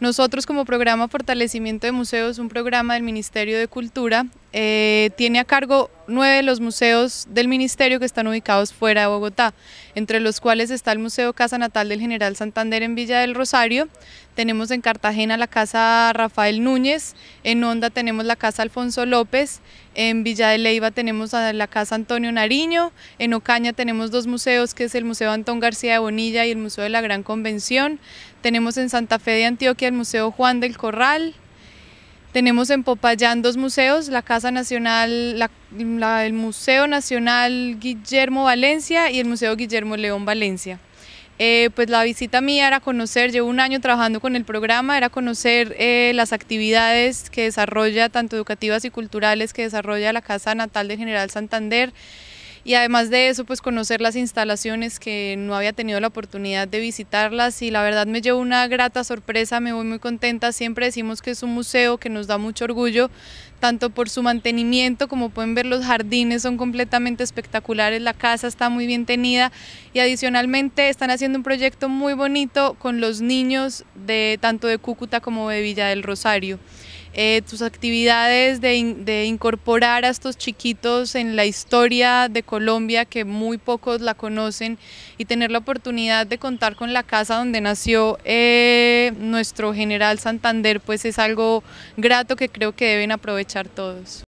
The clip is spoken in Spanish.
Nosotros como programa Fortalecimiento de Museos, un programa del Ministerio de Cultura, eh, tiene a cargo nueve de los museos del ministerio que están ubicados fuera de Bogotá, entre los cuales está el Museo Casa Natal del General Santander en Villa del Rosario, tenemos en Cartagena la Casa Rafael Núñez, en Onda tenemos la Casa Alfonso López, en Villa de Leiva tenemos la Casa Antonio Nariño, en Ocaña tenemos dos museos que es el Museo Antón García de Bonilla y el Museo de la Gran Convención, tenemos en Santa Fe de Antioquia el Museo Juan del Corral, tenemos en Popayán dos museos, la Casa Nacional, el Museo Nacional Guillermo Valencia y el Museo Guillermo León Valencia. Eh, pues la visita mía era conocer, llevo un año trabajando con el programa, era conocer eh, las actividades que desarrolla, tanto educativas y culturales, que desarrolla la Casa Natal de General Santander, y además de eso pues conocer las instalaciones que no había tenido la oportunidad de visitarlas y la verdad me llevo una grata sorpresa, me voy muy contenta, siempre decimos que es un museo que nos da mucho orgullo tanto por su mantenimiento, como pueden ver los jardines son completamente espectaculares, la casa está muy bien tenida y adicionalmente están haciendo un proyecto muy bonito con los niños de tanto de Cúcuta como de Villa del Rosario eh, tus actividades de, incorporar a estos chiquitos en la historia de Colombia, que muy pocos la conocen, y tener la oportunidad de contar con la casa donde nació eh, nuestro general Santander, pues es algo grato que creo que deben aprovechar todos.